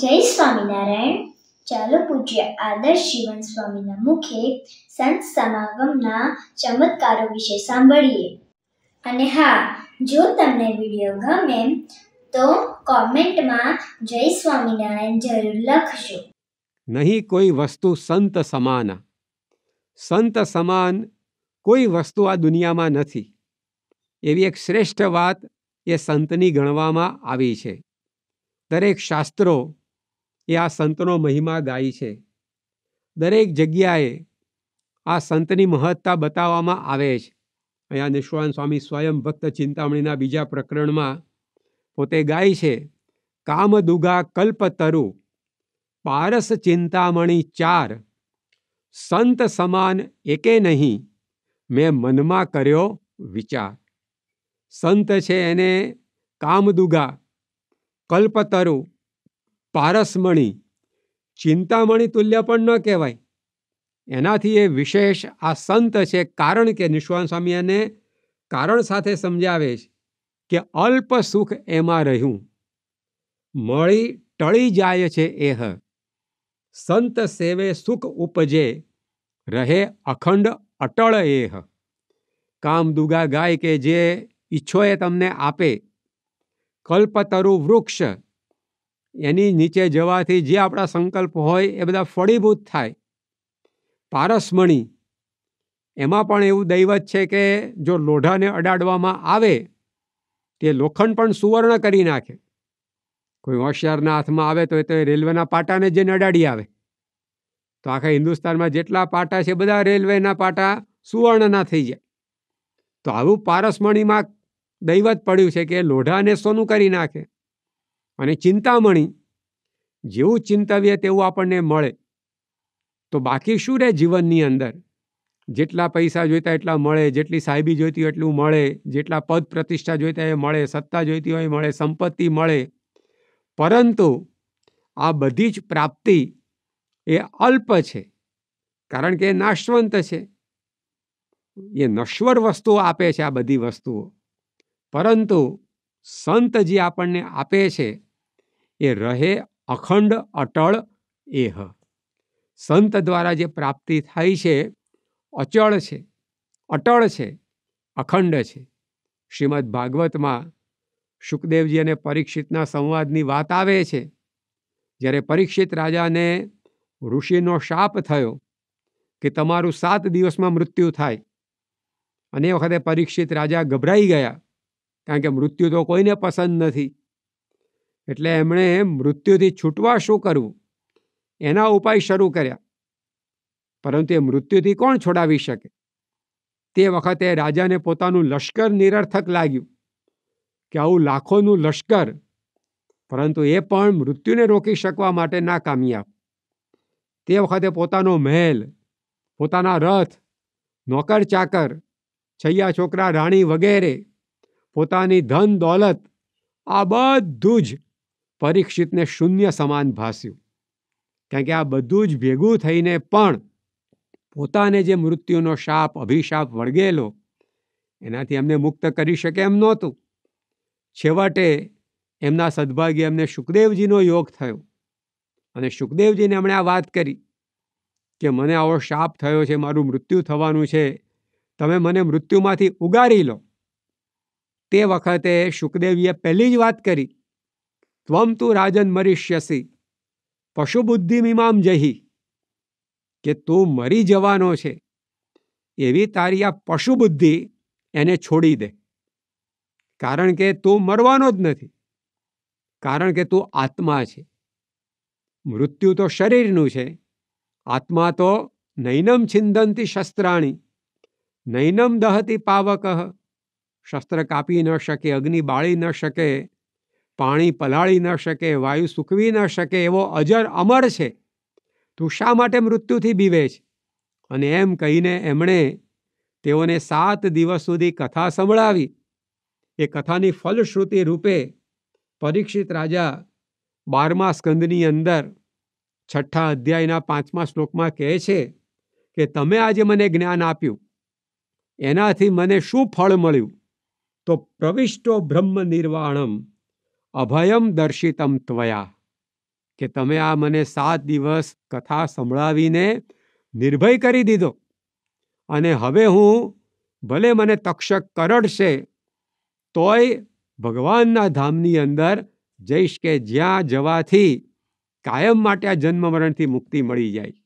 જય સ્વામિનારાયણ ચાલો પૂજ્ય આદર્શ જીવન સ્વામીના મુખે સંત સમાગમના ચમત્કારો વિશે સાંભળીએ અને હા જો તમને વિડીયો ગમે તો કોમેન્ટમાં જય સ્વામિનારાયણ જરૂર લખજો નહીં કોઈ વસ્તુ સંત સમાન સંત સમાન કોઈ વસ્તુ આ દુનિયામાં નથી એવી એક શ્રેષ્ઠ વાત એ સંતની ગણવામાં આવી છે દરેક શાસ્ત્રો એ આ સંતનો મહિમા ગાય છે દરેક જગ્યાએ આ સંતની મહત્તા બતાવવામાં આવે છે અહીંયા નિષ્વાન સ્વામી સ્વયં ભક્ત ચિંતામણીના બીજા પ્રકરણમાં પોતે ગાય છે કામદુગા કલ્પતરુ પારસ ચિંતામણી ચાર સંત સમાન એકે નહીં મેં મનમાં કર્યો વિચાર સંત છે એને કામદુગા કલ્પતરુ પારસમણી ચિંતામણી તુલ્ય પણ ન કહેવાય એનાથી એ વિશેષ આ સંત છે કારણ કે નિષ્વાન સ્વામી એને કારણ સાથે સમજાવે છે કે અલ્પ સુખ એમાં રહ્યું મળી ટળી જાય છે એહ સંત સેવે સુખ ઉપજે રહે અખંડ અટળ એહ કામ દુગા ગાય કે જે ઈચ્છો એ તમને આપે કલ્પતરુ વૃક્ષ એની નીચે જવાથી જે આપણા સંકલ્પ હોય એ બધા ફળીભૂત થાય પારસમણી એમાં પણ એવું દૈવત છે કે જો લોઢાને અડાડવામાં આવે તે લોખંડ પણ સુવર્ણ કરી નાખે કોઈ હોશિયારના હાથમાં આવે તો એ તો રેલવેના પાટાને જઈને અડાડી આવે તો આખા હિન્દુસ્તાનમાં જેટલા પાટા છે બધા રેલવેના પાટા સુવર્ણના થઈ જાય તો આવું પારસમણીમાં દૈવત પડ્યું છે કે લોઢાને સોનું કરી નાખે અને ચિંતામણી જેવું ચિંતાવીએ તેવું આપણને મળે તો બાકી શું રહે જીવનની અંદર જેટલા પૈસા જોઈતા એટલા મળે જેટલી સાહેબી જોઈતી હોય એટલું મળે જેટલા પદ પ્રતિષ્ઠા જોઈતા એ મળે સત્તા જોઈતી હોય મળે સંપત્તિ મળે પરંતુ આ બધી જ પ્રાપ્તિ એ અલ્પ છે કારણ કે એ નાશવંત છે એ નશ્વર વસ્તુઓ આપે છે આ બધી વસ્તુઓ પરંતુ સંત જે આપણને આપે છે એ રહે અખંડ અટળ એહ સંત દ્વારા જે પ્રાપ્તિ થાય છે અચળ છે અટળ છે અખંડ છે શ્રીમદ ભાગવતમાં સુખદેવજી અને પરીક્ષિતના સંવાદની વાત આવે છે જ્યારે પરીક્ષિત રાજાને ઋષિનો શાપ થયો કે તમારું સાત દિવસમાં મૃત્યુ થાય અને એ વખતે પરીક્ષિત રાજા ગભરાઈ ગયા કારણ કે મૃત્યુ તો કોઈને પસંદ નથી એટલે એમણે મૃત્યુથી છૂટવા શું કરવું એના ઉપાય શરૂ કર્યા પરંતુ એ મૃત્યુથી કોણ છોડાવી શકે તે વખતે રાજાને પોતાનું લશ્કર નિરર્થક લાગ્યું કે આવું લાખોનું લશ્કર પરંતુ એ પણ મૃત્યુને રોકી શકવા માટે ના નાકામયાબ તે વખતે પોતાનો મહેલ પોતાના રથ નોકર ચાકર છૈયા છોકરા રાણી વગેરે પોતાની ધન દોલત આ બધું જ પરીક્ષિતને શૂન્ય સમાન ભાસ્યું કારણ કે આ બધું જ ભેગું થઈને પણ પોતાને જે મૃત્યુનો શાપ અભિશાપ વળગેલો એનાથી એમને મુક્ત કરી શકે એમ નહોતું છેવટે એમના સદભાગ્ય એમને સુખદેવજીનો યોગ થયો અને સુખદેવજીને એમણે આ વાત કરી કે મને આવો શાપ થયો છે મારું મૃત્યુ થવાનું છે તમે મને મૃત્યુમાંથી ઉગારી લો તે વખતે સુખદેવજીએ પહેલી જ વાત કરી ત્વમ તું રાજન મરીષ્યસી પશુબુદ્ધિમિમામ જહી કે તું મરી જવાનો છે એવી તારી આ પશુબુદ્ધિ એને છોડી દે કારણ કે તું મરવાનો જ નથી કારણ કે તું આત્મા છે મૃત્યુ તો શરીરનું છે આત્મા તો નૈનમ છિંદંતી શસ્ત્રાણી નૈનમ દહતી પાવક શસ્ત્ર કાપી ન શકે અગ્નિ બાળી ન શકે પાણી પલાળી ન શકે વાયુ સૂકવી ન શકે એવો અજર અમર છે તું શા માટે મૃત્યુથી બીવે છે અને એમ કહીને એમણે તેઓને સાત દિવસ સુધી કથા સંભળાવી એ કથાની ફલશ્રુતિ રૂપે પરીક્ષિત રાજા બારમા સ્કંદની અંદર છઠ્ઠા અધ્યાયના પાંચમા શ્લોકમાં કહે છે કે તમે આજે મને જ્ઞાન આપ્યું એનાથી મને શું ફળ મળ્યું તો પ્રવિષ્ટો બ્રહ્મ નિર્વાણમ અભયમ દર્શિતમ ત્વયા કે તમે આ મને સાત દિવસ કથા સંભળાવીને નિર્ભય કરી દીધો અને હવે હું ભલે મને તક્ષક કરડશે તોય ભગવાનના ધામની અંદર જઈશ કે જ્યાં જવાથી કાયમ માટે આ જન્મ મરણથી મુક્તિ મળી જાય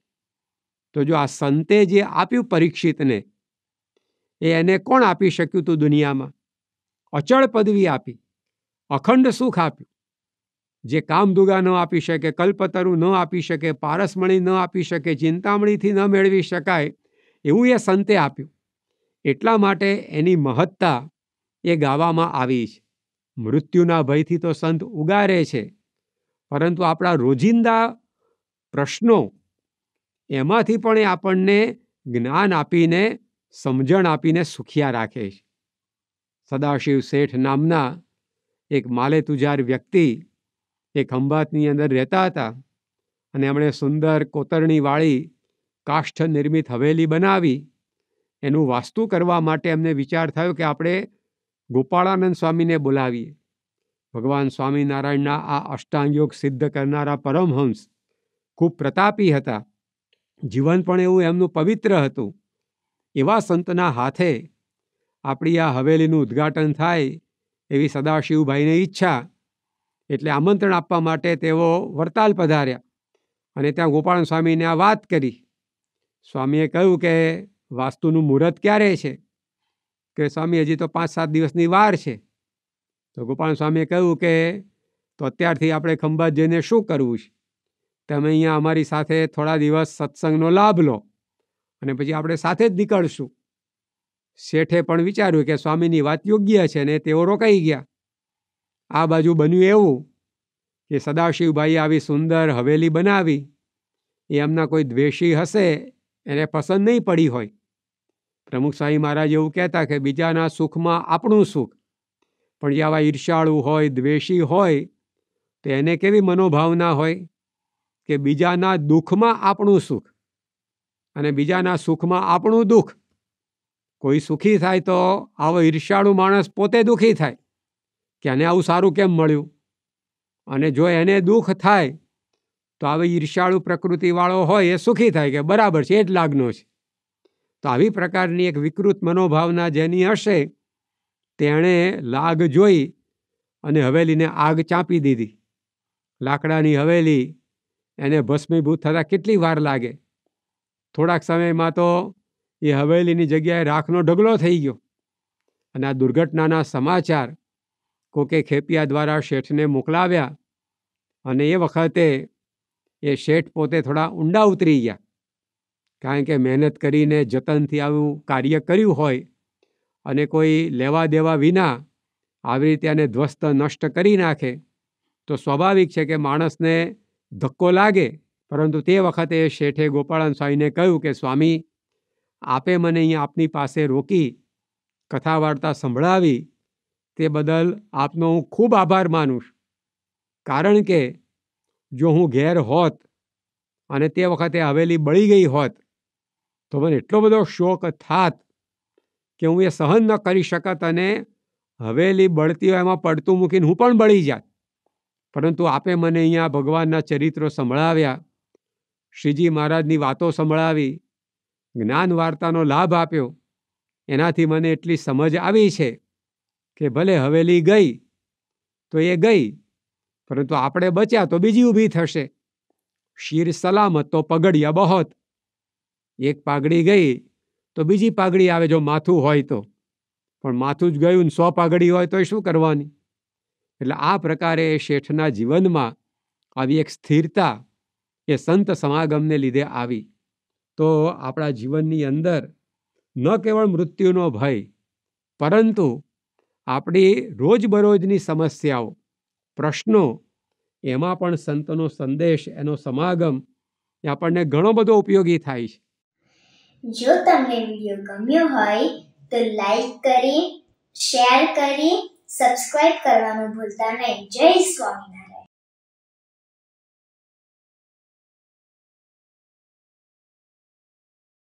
તો જો આ સંતે જે આપ્યું પરીક્ષિતને એ એને કોણ આપી શક્યું હતું દુનિયામાં અચળ પદવી આપી અખંડ સુખ આપ્યું જે કામદુગા ન આપી શકે કલ્પતરુ ન આપી શકે પારસમણી ન આપી શકે ચિંતામણીથી ન મેળવી શકાય એવું એ સંતે આપ્યું એટલા માટે એની મહત્તા એ ગાવામાં આવી છે મૃત્યુના ભયથી તો સંત ઉગારે છે પરંતુ આપણા રોજિંદા પ્રશ્નો એમાંથી પણ એ આપણને જ્ઞાન આપીને સમજણ આપીને સુખિયા રાખે છે સદાશિવ શેઠ નામના એક માલે તુજાર વ્યક્તિ એક ખંભાતની અંદર રહેતા હતા અને એમણે સુંદર કોતરણીવાળી કાષ્ઠ નિર્મિત હવેલી બનાવી એનું વાસ્તુ કરવા માટે એમને વિચાર થયો કે આપણે ગોપાળાનંદ સ્વામીને બોલાવીએ ભગવાન સ્વામિનારાયણના આ અષ્ટાંગયોગ સિદ્ધ કરનારા પરમહંસ ખૂબ પ્રતાપી હતા જીવન પણ એવું એમનું પવિત્ર હતું એવા સંતના હાથે આપણી આ હવેલીનું ઉદ્ઘાટન થાય એવી સદાશિવભાઈને ઈચ્છા એટલે આમંત્રણ આપવા માટે તેઓ વડતાલ પધાર્યા અને ત્યાં ગોપાલ સ્વામીને આ વાત કરી સ્વામીએ કહ્યું કે વાસ્તુનું મુહૂર્ત ક્યારે છે કે સ્વામી હજી તો પાંચ સાત દિવસની વાર છે તો ગોપાલ સ્વામીએ કહ્યું કે તો અત્યારથી આપણે ખંભાત જઈને શું કરવું છે તમે અહીંયા અમારી સાથે થોડા દિવસ સત્સંગનો લાભ લો અને પછી આપણે સાથે જ નીકળશું શેઠે પણ વિચાર્યું કે સ્વામીની વાત યોગ્ય છે ને તેઓ રોકાઈ ગયા આ બાજુ બન્યું એવું કે સદાશિવભાઈ આવી સુંદર હવેલી બનાવી એ એમના કોઈ દ્વેષી હશે એને પસંદ નહીં પડી હોય પ્રમુખ સ્વામી મહારાજ એવું કહેતા કે બીજાના સુખમાં આપણું સુખ પણ જે આવા ઈર્ષાળુ હોય દ્વેષી હોય તો એને કેવી મનોભાવના હોય કે બીજાના દુઃખમાં આપણું સુખ અને બીજાના સુખમાં આપણું દુઃખ કોઈ સુખી થાય તો આવો ઈર્ષાળુ માણસ પોતે દુઃખી થાય કે આને આવું સારું કેમ મળ્યું અને જો એને દુઃખ થાય તો આવી ઈર્ષાળુ પ્રકૃતિવાળો હોય એ સુખી થાય કે બરાબર છે એ જ લાગનો છે તો આવી પ્રકારની એક વિકૃત મનોભાવના જેની હશે તેણે લાગ જોઈ અને હવેલીને આગ ચાંપી દીધી લાકડાની હવેલી એને ભસ્મીભૂત થતાં કેટલી વાર લાગે થોડાક સમયમાં તો એ હવેલીની જગ્યાએ રાખનો ઢગલો થઈ ગયો અને આ દુર્ઘટનાના સમાચાર કોકે ખેપિયા દ્વારા શેઠને મોકલાવ્યા અને એ વખતે એ શેઠ પોતે થોડા ઊંડા ઉતરી ગયા કારણ કે મહેનત કરીને જતનથી આવું કાર્ય કર્યું હોય અને કોઈ લેવા દેવા વિના આવી રીતે આને ધ્વસ્ત નષ્ટ કરી નાખે તો સ્વાભાવિક છે કે માણસને ધક્કો લાગે પરંતુ તે વખતે શેઠે ગોપાળન સ્વામીને કહ્યું કે સ્વામી આપે મને અહીં આપની પાસે રોકી કથા વાર્તા સંભળાવી તે બદલ આપનો હું ખૂબ આભાર માનું કારણ કે જો હું ઘેર હોત અને તે વખતે હવેલી બળી ગઈ હોત તો મને એટલો બધો શોક થાત કે હું એ સહન ન કરી શકત અને હવેલી બળતી હોય એમાં પડતું મૂકીને હું પણ બળી જાત પરંતુ આપે મને અહીંયા ભગવાનના ચરિત્રો સંભળાવ્યા શ્રીજી મહારાજની વાતો સંભળાવી જ્ઞાન વાર્તાનો લાભ આપ્યો એનાથી મને એટલી સમજ આવી છે કે ભલે હવેલી ગઈ તો એ ગઈ પરંતુ આપણે બચ્યા તો બીજી ઊભી થશે શીર સલામત તો પગડિયા બહોત એક પાઘડી ગઈ તો બીજી પાઘડી આવે જો માથું હોય તો પણ માથું જ ગયું ને સો પાઘડી હોય તો શું કરવાની એટલે આ પ્રકારે એ શેઠના જીવનમાં આવી એક સ્થિરતા એ સંત સમાગમને લીધે આવી તો આપણા જીવનની અંદર ન કેવળ મૃત્યુનો ભય પરંતુ આપણી રોજબરોજની સમસ્યાઓ પ્રશ્નો એમાં પણ સંતનો સંદેશ એનો સમાગમ એ આપણને ઘણો બધો ઉપયોગી થાય છે જો તમને વિડીયો ગમ્યો હોય તો લાઈક કરી શેર કરી સબસ્ક્રાઇબ કરવાનું ભૂલતા નહીં જય સ્વામિનારાયણ